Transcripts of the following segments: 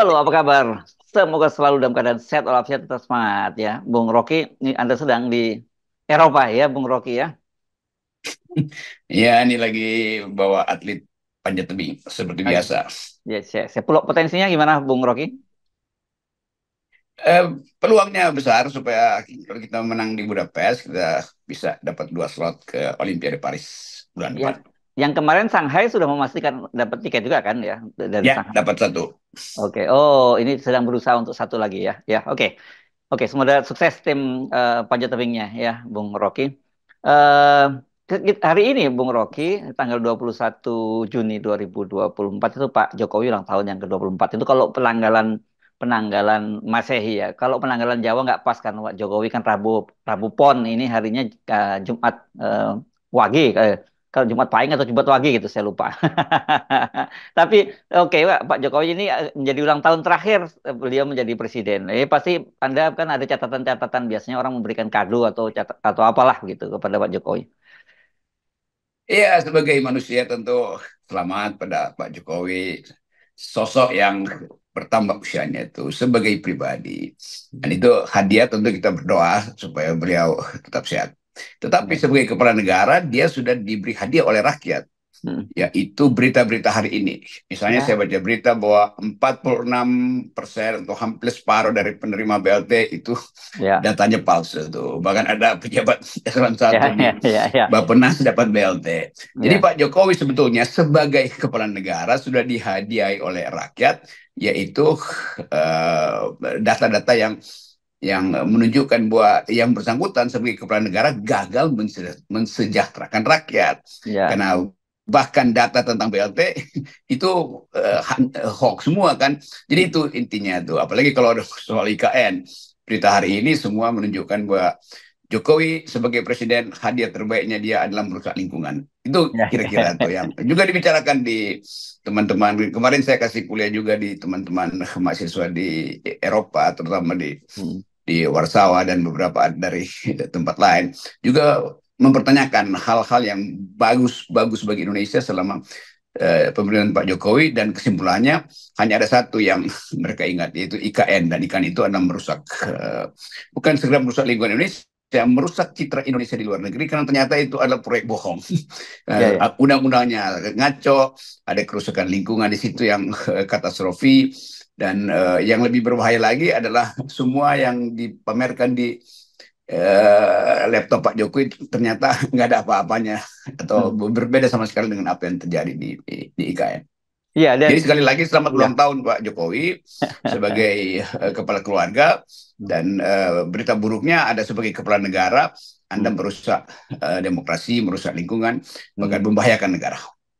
Halo, apa kabar? Semoga selalu dalam keadaan sehat walafiat tetap semangat ya. Bung Rocky, ini Anda sedang di Eropa ya, Bung Rocky ya. Iya, ini lagi bawa atlet panjat tebing seperti Ayo. biasa. Ya, saya, saya peluk potensinya gimana, Bung Rocky? Eh, peluangnya besar supaya kalau kita menang di Budapest kita bisa dapat dua slot ke Olimpiade Paris bulan ya. depan. Yang kemarin Shanghai sudah memastikan dapat tiket juga kan ya dari ya, Shanghai. dapat satu. Oke. Okay. Oh, ini sedang berusaha untuk satu lagi ya. Ya, oke. Okay. Oke, okay, semoga sukses tim uh, panjat tebingnya ya, Bung Rocky. Uh, hari ini Bung Rocky tanggal 21 Juni 2024 itu Pak Jokowi ulang tahun yang ke-24. Itu kalau penanggalan penanggalan Masehi ya. Kalau penanggalan Jawa nggak pas kan Pak Jokowi kan Rabu Rabu Pon ini harinya uh, Jumat uh, Wage uh, kalau Jumat Pahing atau Jumat Wage gitu saya lupa. Tapi oke okay, Pak, Jokowi ini eh, menjadi ulang tahun terakhir eh, beliau menjadi presiden. Eh pasti Anda kan ada catatan-catatan biasanya orang memberikan kado atau atau apalah gitu kepada Pak Jokowi. Iya, sebagai manusia tentu selamat pada Pak Jokowi sosok yang bertambah usianya itu sebagai pribadi. Dan itu hadiah tentu kita berdoa supaya beliau tetap sehat. Tetapi hmm. sebagai kepala negara dia sudah diberi hadiah oleh rakyat. Hmm. Yaitu berita-berita hari ini. Misalnya ya. saya baca berita bahwa 46 persen atau hampir separuh dari penerima BLT itu ya. datanya palsu tuh. Bahkan ada pejabat eselon satu ya, ya, ya, ya. Bapenas dapat BLT. Jadi ya. Pak Jokowi sebetulnya sebagai kepala negara sudah dihadiahi oleh rakyat yaitu eh, data-data uh, data -data yang yang eh, menunjukkan bahwa yang bersangkutan sebagai kepala negara gagal mensejahterakan rakyat ya. karena bahkan data tentang BLT itu uh, hoax semua kan jadi itu intinya tuh apalagi kalau ada soal IKN berita hari ini semua menunjukkan bahwa Jokowi sebagai presiden hadiah terbaiknya dia adalah merusak lingkungan. Itu ya. kira-kira tuh yang juga dibicarakan di teman-teman kemarin saya kasih kuliah juga di teman-teman mahasiswa di Eropa terutama di hmm di Warsawa dan beberapa dari tempat lain juga mempertanyakan hal-hal yang bagus-bagus bagi Indonesia selama eh, pemerintahan Pak Jokowi dan kesimpulannya hanya ada satu yang mereka ingat yaitu IKN dan IKN itu adalah merusak eh, bukan segera merusak lingkungan Indonesia yang merusak citra Indonesia di luar negeri karena ternyata itu adalah proyek bohong. Eh, ya, ya. Undang-undangnya ngaco, ada kerusakan lingkungan di situ yang katastrofi, dan uh, yang lebih berbahaya lagi adalah semua yang dipamerkan di uh, laptop Pak Jokowi ternyata nggak ada apa-apanya atau hmm. berbeda sama sekali dengan apa yang terjadi di, di, di IKN. Ya, dan... Jadi sekali lagi selamat iya. ulang ya. tahun Pak Jokowi sebagai uh, kepala keluarga dan uh, berita buruknya ada sebagai kepala negara Anda hmm. merusak uh, demokrasi, merusak lingkungan, hmm. bahkan membahayakan negara.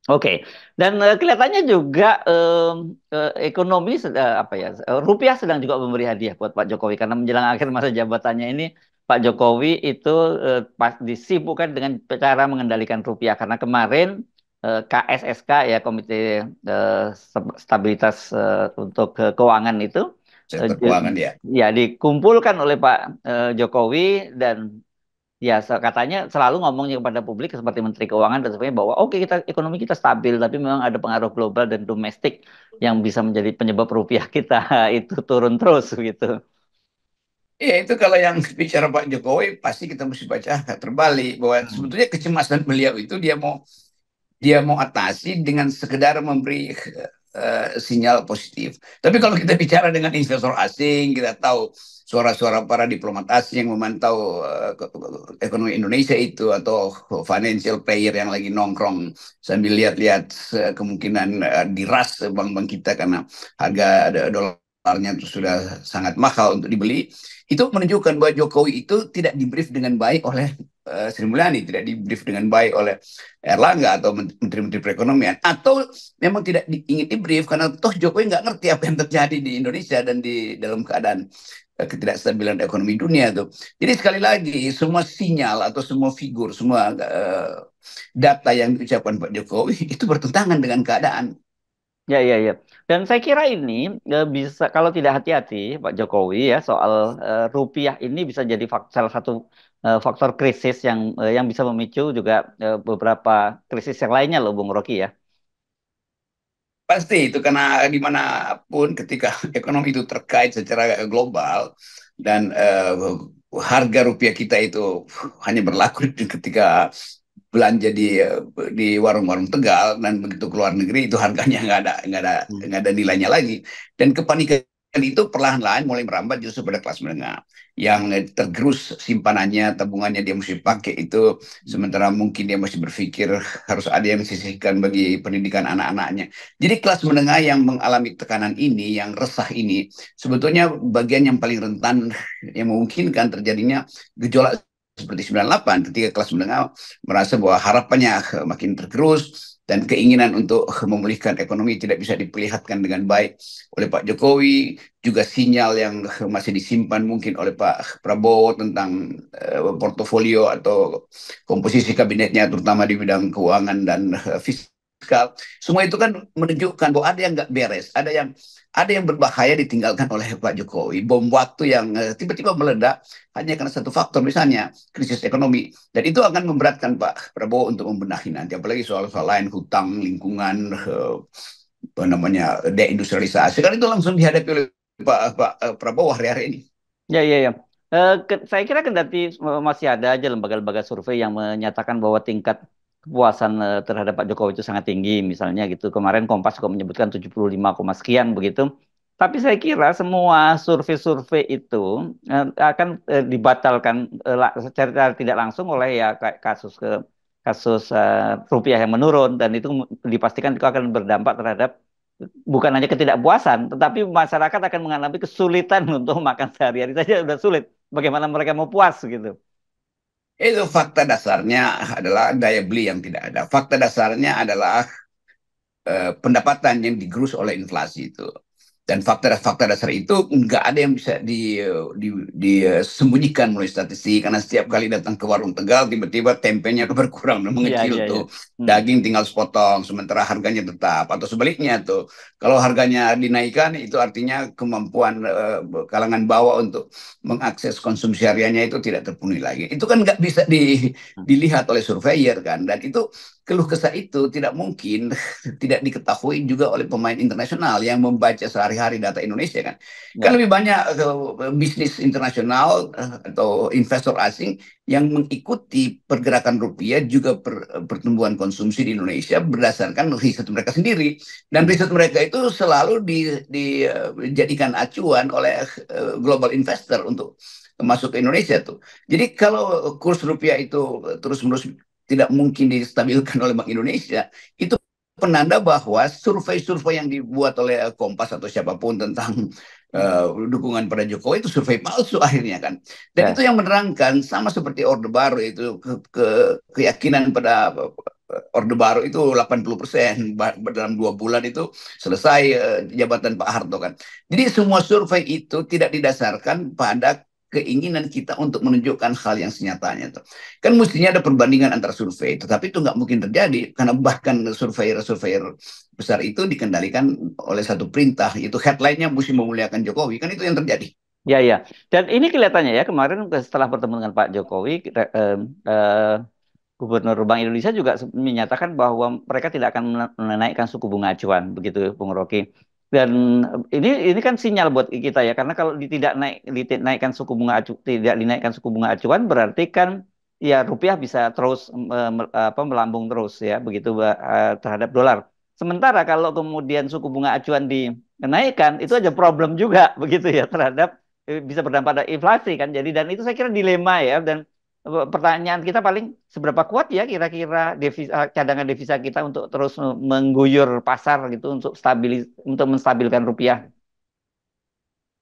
Oke, okay. dan uh, kelihatannya juga uh, uh, ekonomi uh, apa ya uh, rupiah sedang juga memberi hadiah buat Pak Jokowi karena menjelang akhir masa jabatannya ini Pak Jokowi itu uh, pas disibukkan dengan cara mengendalikan rupiah karena kemarin uh, KSSK ya Komite uh, Stabilitas uh, untuk uh, Keuangan itu uh, keuangan ya. Ya dikumpulkan oleh Pak uh, Jokowi dan ya katanya selalu ngomongnya kepada publik seperti Menteri Keuangan dan sebagainya bahwa oke okay, kita ekonomi kita stabil tapi memang ada pengaruh global dan domestik yang bisa menjadi penyebab rupiah kita itu turun terus gitu. Ya itu kalau yang bicara Pak Jokowi pasti kita mesti baca terbalik bahwa hmm. sebetulnya kecemasan beliau itu dia mau dia mau atasi dengan sekedar memberi eh, Eh, sinyal positif. Tapi kalau kita bicara dengan investor asing, kita tahu suara-suara para diplomat asing yang memantau uh, ekonomi Indonesia itu atau financial player yang lagi nongkrong sambil lihat-lihat uh, kemungkinan uh, diras bank-bank kita karena harga dolarnya itu sudah sangat mahal untuk dibeli itu menunjukkan bahwa Jokowi itu tidak dibrief dengan baik oleh uh, Sri Mulyani, tidak dibrief dengan baik oleh Erlangga atau menteri-menteri perekonomian, atau memang tidak di, ingin dibrief karena toh Jokowi nggak ngerti apa yang terjadi di Indonesia dan di dalam keadaan uh, ketidakstabilan ekonomi dunia tuh. Jadi sekali lagi semua sinyal atau semua figur, semua uh, data yang diucapkan Pak Jokowi itu bertentangan dengan keadaan. Ya, ya, ya. Dan saya kira ini e, bisa kalau tidak hati-hati Pak Jokowi ya soal e, rupiah ini bisa jadi faktor, salah satu e, faktor krisis yang e, yang bisa memicu juga e, beberapa krisis yang lainnya loh Bung Rocky ya. Pasti itu karena dimanapun ketika ekonomi itu terkait secara global dan e, harga rupiah kita itu hanya berlaku ketika belanja di di warung-warung Tegal dan begitu keluar negeri itu harganya nggak ada nggak ada hmm. nggak ada nilainya lagi dan kepanikan itu perlahan-lahan mulai merambat justru pada kelas menengah yang tergerus simpanannya tabungannya dia mesti pakai itu sementara mungkin dia masih berpikir harus ada yang sisihkan bagi pendidikan anak-anaknya jadi kelas menengah yang mengalami tekanan ini yang resah ini sebetulnya bagian yang paling rentan yang memungkinkan terjadinya gejolak seperti 98 ketika kelas menengah merasa bahwa harapannya eh, makin tergerus dan keinginan untuk eh, memulihkan ekonomi tidak bisa diperlihatkan dengan baik oleh Pak Jokowi juga sinyal yang eh, masih disimpan mungkin oleh Pak Prabowo tentang eh, portofolio atau komposisi kabinetnya terutama di bidang keuangan dan fisik. fiskal fiskal, semua itu kan menunjukkan bahwa ada yang nggak beres, ada yang ada yang berbahaya ditinggalkan oleh Pak Jokowi. Bom waktu yang eh, tiba-tiba meledak hanya karena satu faktor misalnya krisis ekonomi. Dan itu akan memberatkan Pak Prabowo untuk membenahi nanti apalagi soal-soal lain hutang, lingkungan, eh, apa namanya deindustrialisasi. Kan itu langsung dihadapi oleh Pak, Pak eh, Prabowo hari-hari ini. Ya, ya, ya. Uh, ke, saya kira kendati masih ada aja lembaga-lembaga survei yang menyatakan bahwa tingkat kepuasan eh, terhadap Pak Jokowi itu sangat tinggi misalnya gitu. Kemarin Kompas juga menyebutkan 75, sekian begitu. Tapi saya kira semua survei-survei itu eh, akan eh, dibatalkan secara tidak langsung oleh ya kasus ke kasus uh, rupiah yang menurun dan itu dipastikan itu akan berdampak terhadap bukan hanya ketidakpuasan tetapi masyarakat akan mengalami kesulitan untuk makan sehari-hari saja sudah sulit bagaimana mereka mau puas gitu. Itu fakta dasarnya adalah daya beli yang tidak ada. Fakta dasarnya adalah eh, pendapatan yang digerus oleh inflasi itu. Dan fakta-fakta dasar itu nggak ada yang bisa disembunyikan di, di, eh, melalui statistik karena setiap kali datang ke warung Tegal tiba-tiba tempenya berkurang dan mengecil iya, yeah, yeah, tuh. Yeah. Hmm. Daging tinggal sepotong sementara harganya tetap atau sebaliknya tuh. Kalau harganya dinaikkan itu artinya kemampuan uh, kalangan bawah untuk mengakses konsumsi hariannya itu tidak terpenuhi lagi. Itu kan nggak bisa di, hmm. dilihat oleh surveyor kan dan itu keluh kesah itu tidak mungkin tidak diketahui juga oleh pemain internasional yang membaca sehari-hari data Indonesia kan. kan ya. Kan lebih banyak uh, bisnis internasional uh, atau investor asing yang mengikuti pergerakan rupiah juga per, eh, pertumbuhan konsumsi di Indonesia berdasarkan riset mereka sendiri dan riset mereka itu selalu di, dijadikan acuan oleh uh, global investor untuk masuk ke Indonesia tuh. Jadi kalau kurs rupiah itu terus-menerus tidak mungkin distabilkan oleh Bank Indonesia, itu penanda bahwa survei-survei yang dibuat oleh Kompas atau siapapun tentang uh, dukungan pada Jokowi itu survei palsu akhirnya kan. Dan ya. itu yang menerangkan sama seperti Orde Baru itu ke, ke keyakinan pada eh, Orde Baru itu 80 persen dalam dua bulan itu selesai uh, jabatan Pak Harto kan. Jadi semua survei itu tidak didasarkan pada keinginan kita untuk menunjukkan hal yang senyatanya. itu. Kan mestinya ada perbandingan antara survei, tetapi itu nggak mungkin terjadi karena bahkan surveyor-surveyor besar itu dikendalikan oleh satu perintah, itu headline-nya mesti memuliakan Jokowi, kan itu yang terjadi. Ya, ya. Dan ini kelihatannya ya, kemarin setelah pertemuan dengan Pak Jokowi, eh, eh, Gubernur Bank Indonesia juga menyatakan bahwa mereka tidak akan menaikkan suku bunga acuan, begitu ya, Bung Rocky dan eh, ini ini kan sinyal buat kita ya karena kalau tidak naik dinaikkan suku bunga acu, tidak dinaikkan suku bunga acuan berarti kan ya rupiah bisa terus eh, apa melambung terus ya begitu uh, terhadap dolar. Sementara kalau kemudian suku bunga acuan dinaikkan itu aja problem juga begitu ya terhadap bisa berdampak pada inflasi kan. Jadi dan itu saya kira dilema ya dan pertanyaan kita paling seberapa kuat ya kira-kira devisa, eh, cadangan devisa kita untuk terus mengguyur pasar gitu untuk stabil untuk menstabilkan rupiah.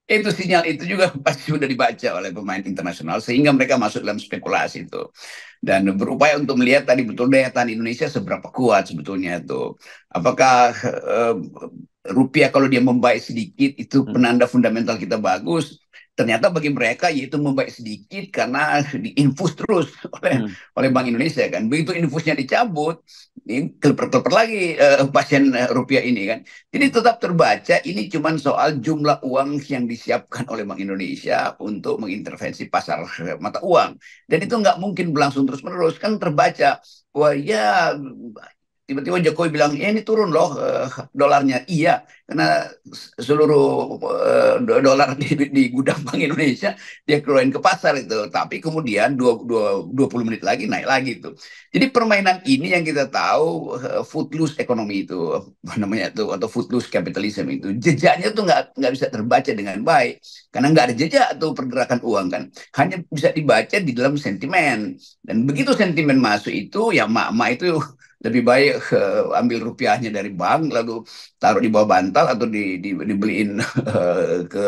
Itu sinyal itu juga pasti sudah dibaca oleh pemain internasional sehingga mereka masuk dalam spekulasi itu dan berupaya untuk melihat tadi betul daya tahan Indonesia seberapa kuat sebetulnya itu. Apakah eh, rupiah kalau dia membaik sedikit itu hmm. penanda fundamental kita bagus ternyata bagi mereka yaitu membaik sedikit karena diinfus terus oleh hmm. oleh Bank Indonesia kan begitu infusnya dicabut ini kelper-kelper lagi uh, pasien eh, rupiah ini kan jadi tetap terbaca ini cuma soal jumlah uang yang disiapkan oleh Bank Indonesia untuk mengintervensi pasar eh, mata uang dan itu nggak mungkin berlangsung terus menerus kan terbaca wah ya tiba-tiba Jokowi bilang ya ini turun loh uh, dolarnya iya karena seluruh uh, dolar di, di gudang Bank Indonesia dia keluarin ke pasar itu tapi kemudian dua, dua, 20 menit lagi naik lagi itu jadi permainan ini yang kita tahu uh, footloose ekonomi itu apa namanya itu atau footloose capitalism itu jejaknya tuh nggak nggak bisa terbaca dengan baik karena nggak ada jejak atau pergerakan uang kan hanya bisa dibaca di dalam sentimen dan begitu sentimen masuk itu ya mak-mak itu lebih baik uh, ambil rupiahnya dari bank lalu taruh di bawah bantal atau di, di, dibeliin uh, ke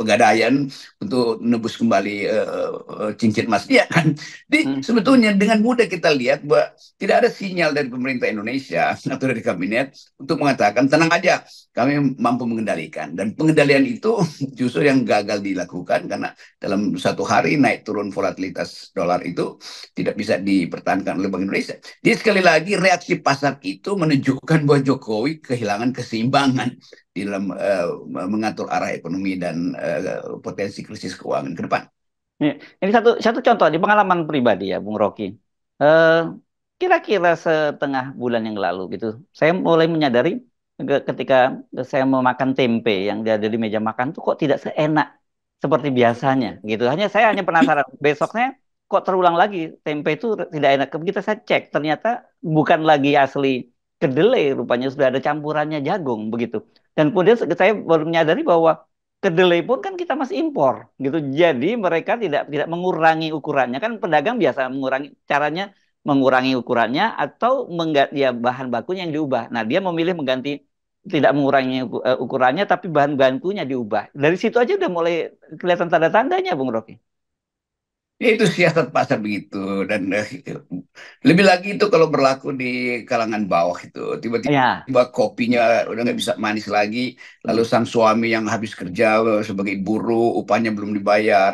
pegadaian untuk nebus kembali uh, cincin emas dia kan di hmm. sebetulnya dengan mudah kita lihat bahwa tidak ada sinyal dari pemerintah Indonesia atau dari kabinet untuk mengatakan tenang aja kami mampu mengendalikan dan pengendalian itu justru yang gagal dilakukan karena dalam satu hari naik turun volatilitas dolar itu tidak bisa dipertahankan oleh Bank Indonesia. Jadi sekali lagi reaksi pasar itu menunjukkan bahwa Jokowi kehilangan keseimbangan di dalam uh, mengatur arah ekonomi dan uh, potensi krisis keuangan ke depan. Ya, ini satu satu contoh di pengalaman pribadi ya, Bung Rocky. Uh, kira-kira setengah bulan yang lalu gitu, saya mulai menyadari ketika saya mau makan tempe yang ada di meja makan tuh kok tidak seenak seperti biasanya gitu. Hanya saya hanya penasaran besoknya kok terulang lagi tempe itu tidak enak. Kita saya cek ternyata bukan lagi asli kedelai rupanya sudah ada campurannya jagung begitu. Dan kemudian saya baru menyadari bahwa kedelai pun kan kita masih impor gitu. Jadi mereka tidak tidak mengurangi ukurannya kan pedagang biasa mengurangi caranya mengurangi ukurannya atau mengganti ya bahan bakunya yang diubah. Nah, dia memilih mengganti tidak mengurangi eh, ukurannya tapi bahan bakunya diubah. Dari situ aja udah mulai kelihatan tanda-tandanya Bung Rocky. Ya, itu siasat pasar begitu dan eh, lebih lagi itu kalau berlaku di kalangan bawah itu tiba-tiba ya. kopinya udah nggak bisa manis lagi lalu sang suami yang habis kerja eh, sebagai buruh upahnya belum dibayar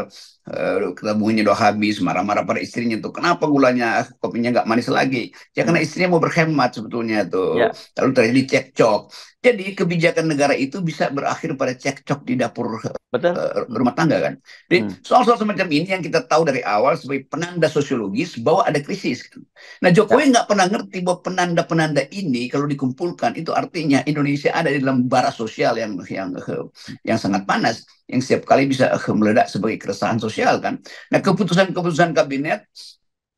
bunyi udah habis, marah-marah pada istrinya tuh. Kenapa gulanya kopinya nggak manis lagi? Ya karena hmm. istrinya mau berhemat sebetulnya tuh. Yeah. Lalu terjadi cekcok. Jadi kebijakan negara itu bisa berakhir pada cekcok di dapur Uh, rumah tangga kan. Jadi soal hmm. soal-soal semacam ini yang kita tahu dari awal sebagai penanda sosiologis bahwa ada krisis. Nah Jokowi ya. nggak pernah ngerti bahwa penanda-penanda ini kalau dikumpulkan itu artinya Indonesia ada di dalam bara sosial yang yang yang sangat panas yang setiap kali bisa eh, meledak sebagai keresahan sosial kan. Nah keputusan-keputusan kabinet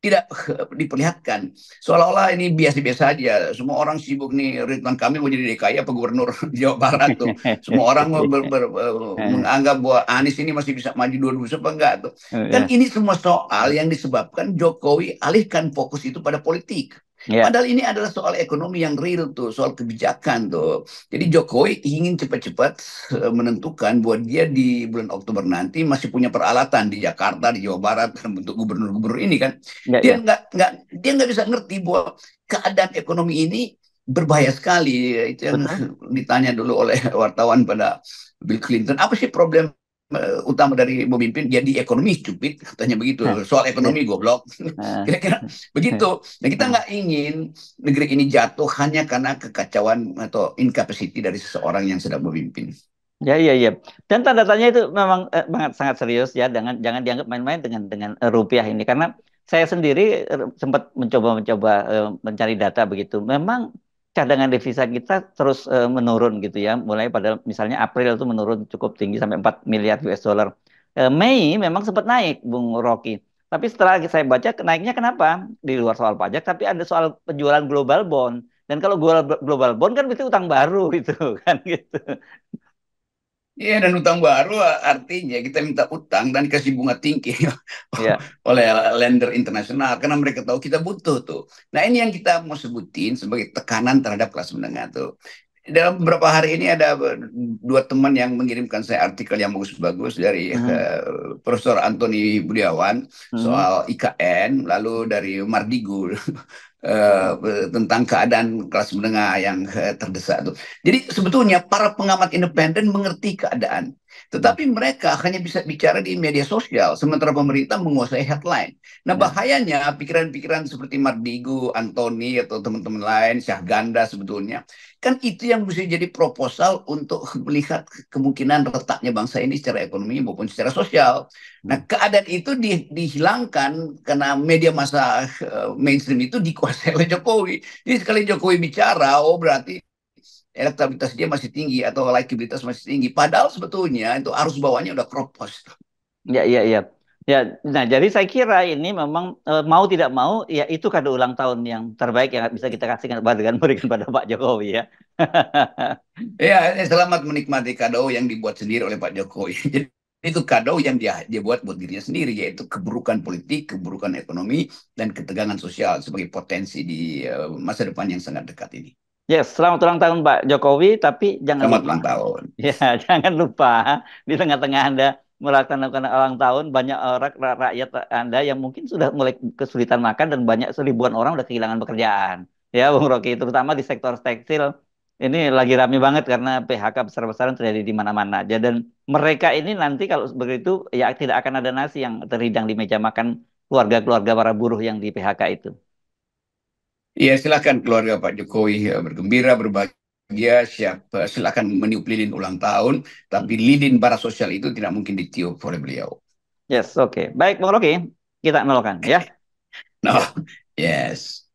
tidak eh, diperlihatkan. Seolah-olah ini biasa-biasa aja. Semua orang sibuk nih. Ridwan Kamil mau jadi DKI apa gubernur Jawa Barat tuh. Semua orang ber, ber, ber, eh, menganggap bahwa Anies ini masih bisa maju dua ribu apa enggak tuh. Dan ya. ini semua soal yang disebabkan Jokowi alihkan fokus itu pada politik. Yeah. Padahal ini adalah soal ekonomi yang real tuh, soal kebijakan tuh. Jadi Jokowi ingin cepat-cepat eh, menentukan buat dia di bulan Oktober nanti masih punya peralatan di Jakarta, di Jawa Barat untuk gubernur-gubernur ini kan. Yeah, dia ya. nggak yeah. nggak dia nggak bisa ngerti bahwa keadaan ekonomi ini berbahaya sekali. Itu yang Betul. ditanya dulu oleh wartawan pada Bill Clinton. Apa sih problem Eh, utama dari pemimpin jadi ekonomi cupit katanya begitu soal ekonomi iya. goblok kira-kira begitu iya. nah kita iya. nggak ingin negeri ini jatuh hanya karena kekacauan atau incapacity dari seseorang yang sedang memimpin Ya, iya, iya. Dan tanda tanya itu memang eh, banget sangat serius ya. Jangan jangan dianggap main-main dengan dengan eh, rupiah ini karena saya sendiri eh, sempat mencoba-mencoba eh, mencari data begitu. Memang cadangan devisa kita terus uh, menurun gitu ya. Mulai pada misalnya April itu menurun cukup tinggi sampai 4 miliar US dollar. Uh, Mei memang sempat naik Bung Rocky. Tapi setelah saya baca naiknya kenapa? Di luar soal pajak tapi ada soal penjualan global bond. Dan kalau global bond kan berarti utang baru gitu kan gitu. Iya dan utang baru artinya kita minta utang dan kasih bunga tinggi ya. oleh lender internasional karena mereka tahu kita butuh tuh. Nah ini yang kita mau sebutin sebagai tekanan terhadap kelas menengah tuh. Dalam beberapa hari ini ada dua teman yang mengirimkan saya artikel yang bagus-bagus dari hmm. uh, Profesor Antoni Budiawan hmm. soal IKN, lalu dari Mardigul Eh, tentang keadaan kelas menengah yang eh, terdesak itu. Jadi sebetulnya para pengamat independen mengerti keadaan. Tetapi mereka hanya bisa bicara di media sosial, sementara pemerintah menguasai headline. Nah ya. bahayanya pikiran-pikiran seperti Mardigu, Antoni, atau teman-teman lain, Syahganda sebetulnya, kan itu yang bisa jadi proposal untuk melihat kemungkinan retaknya bangsa ini secara ekonomi maupun secara sosial. Hmm. Nah keadaan itu di, dihilangkan karena media masa eh, mainstream itu dikuasai oleh Jokowi. Jadi sekali Jokowi bicara, oh berarti elektabilitas dia masih tinggi atau likabilitas masih tinggi. Padahal sebetulnya itu arus bawahnya udah post. Ya, ya, ya. Ya, nah jadi saya kira ini memang e, mau tidak mau ya itu kado ulang tahun yang terbaik yang bisa kita kasihkan dengan berikan pada Pak Jokowi ya. ya, eh, selamat menikmati kado yang dibuat sendiri oleh Pak Jokowi. Jadi itu kado yang dia dia buat buat dirinya sendiri yaitu keburukan politik, keburukan ekonomi dan ketegangan sosial sebagai potensi di e, masa depan yang sangat dekat ini. Yes, selamat ulang tahun Pak Jokowi, tapi jangan selamat lupa. ulang tahun. Ya, jangan lupa di tengah-tengah Anda melaksanakan ulang tahun banyak orang rakyat Anda yang mungkin sudah mulai kesulitan makan dan banyak seribuan orang sudah kehilangan pekerjaan. Ya, Bung Rocky, terutama di sektor tekstil ini lagi rame banget karena PHK besar-besaran terjadi di mana-mana aja dan mereka ini nanti kalau begitu ya tidak akan ada nasi yang terhidang di meja makan keluarga-keluarga para buruh yang di PHK itu. Ya silakan keluarga Pak Jokowi ya, bergembira, berbahagia, siap silakan meniup lilin ulang tahun, tapi lilin para sosial itu tidak mungkin ditiup oleh beliau. Yes, oke. Okay. Baik Bang Rocky, kita melakukan ya. no, nah, yes.